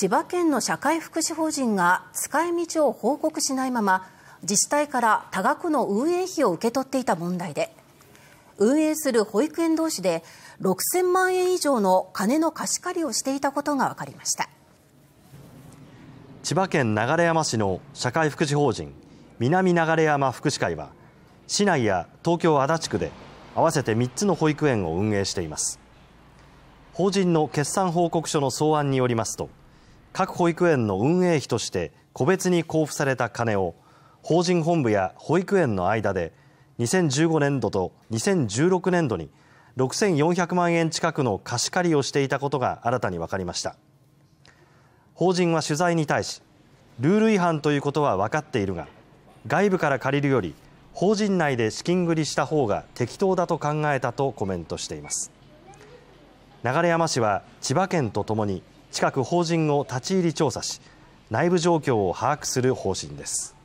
千葉県の社会福祉法人が使い道を報告しないまま自治体から多額の運営費を受け取っていた問題で運営する保育園同士で6000万円以上の金の貸し借りをしていたことが分かりました千葉県流山市の社会福祉法人南流山福祉会は市内や東京足立区で合わせて3つの保育園を運営しています法人の決算報告書の草案によりますと各保育園の運営費として個別に交付された金を法人本部や保育園の間で2015年度と2016年度に6400万円近くの貸し借りをしていたことが新たに分かりました法人は取材に対しルール違反ということは分かっているが外部から借りるより法人内で資金繰りした方が適当だと考えたとコメントしています流山市は千葉県とともに近く法人を立ち入り調査し内部状況を把握する方針です。